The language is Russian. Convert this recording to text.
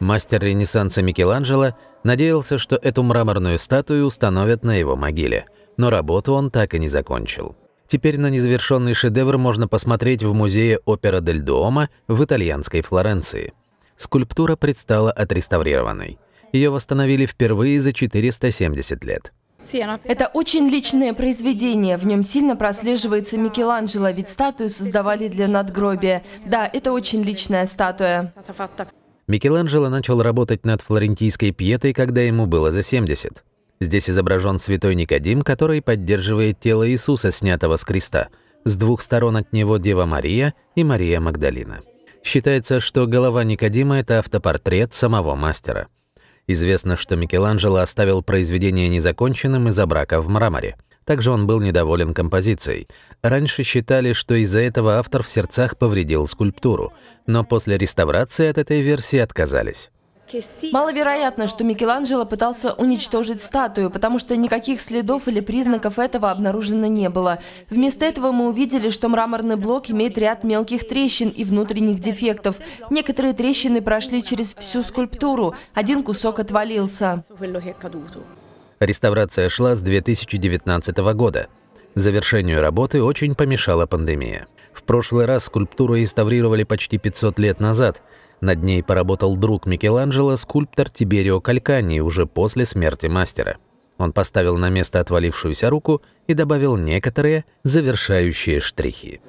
Мастер Ренессанса Микеланджело надеялся, что эту мраморную статую установят на его могиле, но работу он так и не закончил. Теперь на незавершенный шедевр можно посмотреть в музее Опера дель Дуомо в итальянской Флоренции. Скульптура предстала отреставрированной. Ее восстановили впервые за 470 лет. Это очень личное произведение. В нем сильно прослеживается Микеланджело, ведь статую создавали для надгробия. Да, это очень личная статуя. Микеланджело начал работать над флорентийской пьетой, когда ему было за 70. Здесь изображен святой Никодим, который поддерживает тело Иисуса, снятого с креста. С двух сторон от него Дева Мария и Мария Магдалина. Считается, что голова Никодима – это автопортрет самого мастера. Известно, что Микеланджело оставил произведение незаконченным из-за брака в мраморе – также он был недоволен композицией. Раньше считали, что из-за этого автор в сердцах повредил скульптуру, но после реставрации от этой версии отказались. Маловероятно, что Микеланджело пытался уничтожить статую, потому что никаких следов или признаков этого обнаружено не было. Вместо этого мы увидели, что мраморный блок имеет ряд мелких трещин и внутренних дефектов. Некоторые трещины прошли через всю скульптуру, один кусок отвалился. Реставрация шла с 2019 года. Завершению работы очень помешала пандемия. В прошлый раз скульптуру реставрировали почти 500 лет назад. Над ней поработал друг Микеланджело, скульптор Тиберио Калькани, уже после смерти мастера. Он поставил на место отвалившуюся руку и добавил некоторые завершающие штрихи.